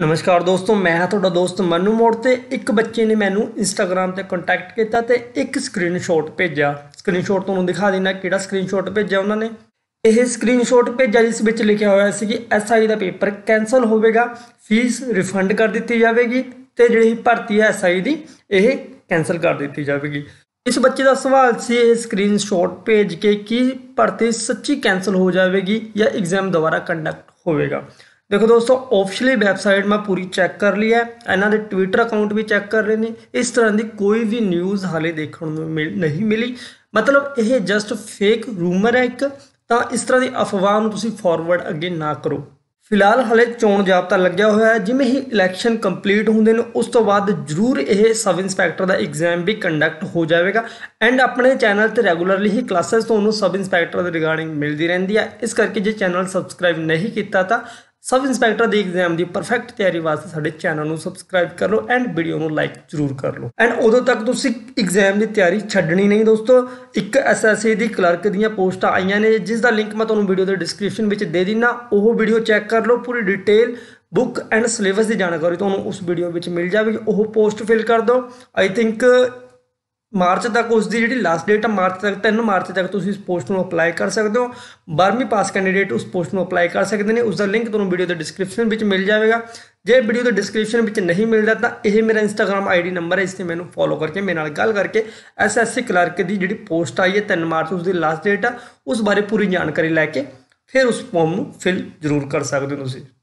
ਨਮਸਕਾਰ ਦੋਸਤੋ ਮੈਂ ਹਾਂ ਤੁਹਾਡਾ ਦੋਸਤ ਮਨੂ ਮੋੜ ਤੇ ਇੱਕ ਬੱਚੇ ਨੇ ਮੈਨੂੰ ਇੰਸਟਾਗ੍ਰam ਤੇ ਕੰਟੈਕਟ ਕੀਤਾ ਤੇ ਇੱਕ ਸਕਰੀਨਸ਼ਾਟ ਭੇਜਿਆ ਸਕਰੀਨਸ਼ਾਟ ਤੁਹਾਨੂੰ ਦਿਖਾ ਦਿੰਦਾ ਕਿਹੜਾ ਸਕਰੀਨਸ਼ਾਟ ਭੇਜਿਆ ਉਹਨਾਂ ਨੇ ਇਹ ਸਕਰੀਨਸ਼ਾਟ ਭੇਜਿਆ ਜਿਸ ਵਿੱਚ ਲਿਖਿਆ ਹੋਇਆ ਸੀ ਕਿ ਐਸਆਈ ਦਾ ਪੇਪਰ ਕੈਨਸਲ ਹੋਵੇਗਾ ਫੀਸ ਰਿਫੰਡ ਕਰ ਦਿੱਤੀ ਜਾਵੇਗੀ ਤੇ ਜਿਹੜੀ ਭਰਤੀ ਹੈ ਐਸਆਈ ਦੀ ਇਹ ਕੈਨਸਲ ਕਰ ਦਿੱਤੀ ਜਾਵੇਗੀ ਇਸ ਬੱਚੇ ਦਾ ਸਵਾਲ ਸੀ ਇਹ ਸਕਰੀਨਸ਼ਾਟ ਭੇਜ ਕੇ ਕਿ ਭਰਤੀ ਸੱਚੀ ਕੈਨਸਲ ਹੋ ਜਾਵੇਗੀ ਜਾਂ ਐਗਜ਼ਾਮ ਦੁਬਾਰਾ ਕੰਡਕਟ ਹੋਵੇਗਾ ਦੇਖੋ ਦੋਸਤੋ ਆਫੀਸ਼ੀਅਲੀ ਵੈਬਸਾਈਟ ਮੈਂ ਪੂਰੀ ਚੈੱਕ ਕਰ ਲਈ ਹੈ ਇਹਨਾਂ ਦੇ ਟਵਿੱਟਰ ਅਕਾਊਂਟ ਵੀ ਚੈੱਕ ਕਰ ਰਹੇ ਨੇ ਇਸ ਤਰ੍ਹਾਂ ਦੀ ਕੋਈ ਵੀ ਨਿਊਜ਼ ਹਾਲੇ ਦੇਖਣ ਨੂੰ ਨਹੀਂ ਮਿਲੀ ਮਤਲਬ ਇਹ ਜਸਟ ਫੇਕ ਰੂਮਰ ਹੈ ਇੱਕ ਤਾਂ ਇਸ ਤਰ੍ਹਾਂ ਦੀ ਅਫਵਾਹ ਨੂੰ ਤੁਸੀਂ ਫਾਰਵਰਡ ਅੱਗੇ ਨਾ ਕਰੋ ਫਿਲਹਾਲ ਹਲੇ ਚੋਣ ਜਾਬਤਾ ਲੱਗਿਆ ਹੋਇਆ ਹੈ ਜਿਵੇਂ ਹੀ ਇਲੈਕਸ਼ਨ ਕੰਪਲੀਟ ਹੁੰਦੇ ਨੇ ਉਸ ਤੋਂ ਬਾਅਦ ਜ਼ਰੂਰ ਇਹ ਸਬ ਇੰਸਪੈਕਟਰ ਦਾ ਐਗਜ਼ਾਮ ਵੀ ਕੰਡਕਟ ਹੋ ਜਾਵੇਗਾ ਐਂਡ ਆਪਣੇ ਚੈਨਲ ਤੇ ਰੈਗੂਲਰਲੀ ਹੀ ਕਲਾਸਸ ਤੁਹਾਨੂੰ ਸਬ ਇੰਸਪੈਕਟਰ ਦੇ ਰਿਗਾਰਡਿੰਗ ਮਿਲਦੀ ਰਹਿੰਦੀ ਹੈ ਇਸ ਕਰਕੇ ਜੇ ਚੈਨਲ ਸਬਸਕ੍ਰਾਈਬ ਨਹੀਂ ਕੀਤਾ ਤਾਂ ਸਬ ਇੰਸਪੈਕਟਰ ਦੇ ਐਗਜ਼ਾਮ ਦੀ ਪਰਫੈਕਟ ਤਿਆਰੀ ਵਾਸਤੇ ਸਾਡੇ ਚੈਨਲ ਨੂੰ ਸਬਸਕ੍ਰਾਈਬ ਕਰ ਲਓ ਐਂਡ ਵੀਡੀਓ ਨੂੰ ਲਾਈਕ ਜ਼ਰੂਰ ਕਰ ਲਓ ਐਂਡ ਉਦੋਂ ਤੱਕ ਤੁਸੀਂ ਐਗਜ਼ਾਮ ਦੀ ਤਿਆਰੀ ਛੱਡਣੀ ਨਹੀਂ ਦੋਸਤੋ ਇੱਕ ਐਸਐਸਏ ਦੀ ਕਲਰਕ ਦੀਆਂ ਪੋਸਟਾਂ ਆਈਆਂ ਨੇ ਜਿਸ ਦਾ ਲਿੰਕ ਮੈਂ ਤੁਹਾਨੂੰ ਵੀਡੀਓ ਦੇ ਡਿਸਕ੍ਰਿਪਸ਼ਨ ਵਿੱਚ ਦੇ ਦਿੰਨਾ ਉਹ ਵੀਡੀਓ ਚੈੱਕ ਕਰ ਲਓ ਪੂਰੀ ਡਿਟੇਲ ਬੁੱਕ ਐਂਡ ਸਿਲੇਬਸ ਦੀ ਜਾਣਕਾਰੀ ਤੁਹਾਨੂੰ ਉਸ ਵੀਡੀਓ ਵਿੱਚ ਮਿਲ ਜਾਵੇਗੀ ਉਹ ਪੋਸਟ ਫਿਲ ਕਰ ਦਿਓ ਆਈ ਥਿੰਕ ਮਾਰਚ ਤੱਕ ਉਸ ਦੀ ਜਿਹੜੀ ਲਾਸਟ ਡੇਟ ਹੈ ਮਾਰਚ ਤੱਕ 3 ਮਾਰਚ ਤੱਕ ਤੁਸੀਂ ਇਸ ਪੋਸਟ ਨੂੰ ਅਪਲਾਈ ਕਰ ਸਕਦੇ ਹੋ 12ਵੀਂ ਪਾਸ ਕੈਂਡੀਡੇਟ ਉਸ ਪੋਸਟ ਨੂੰ ਅਪਲਾਈ ਕਰ ਸਕਦੇ ਨੇ ਉਸ ਦਾ ਲਿੰਕ ਤੁਹਾਨੂੰ ਵੀਡੀਓ ਦੇ ਡਿਸਕ੍ਰਿਪਸ਼ਨ ਵਿੱਚ ਮਿਲ ਜਾਵੇਗਾ ਜੇ ਵੀਡੀਓ ਦੇ ਡਿਸਕ੍ਰਿਪਸ਼ਨ ਵਿੱਚ ਨਹੀਂ ਮਿਲਦਾ ਤਾਂ ਇਹ ਮੇਰਾ ਇੰਸਟਾਗ੍ਰam ਆਈਡੀ ਨੰਬਰ ਹੈ ਇਸ ਤੇ ਮੈਨੂੰ ਫੋਲੋ ਕਰਕੇ ਮੇਰੇ ਨਾਲ ਗੱਲ ਕਰਕੇ ਐਸਐਸਸੀ ਕਲਰਕ ਦੀ ਜਿਹੜੀ ਪੋਸਟ ਆਈ ਹੈ 3 ਮਾਰਚ ਉਸ ਦੀ ਲਾਸਟ ਡੇਟ ਆ ਉਸ ਬਾਰੇ ਪੂਰੀ ਜਾਣਕਾਰੀ ਲੈ ਕੇ ਫਿਰ ਉਸ ਫਾਰਮ ਨੂੰ ਫਿਲ ਜ਼ਰੂਰ ਕਰ ਸਕਦੇ ਹੋ ਤੁਸੀਂ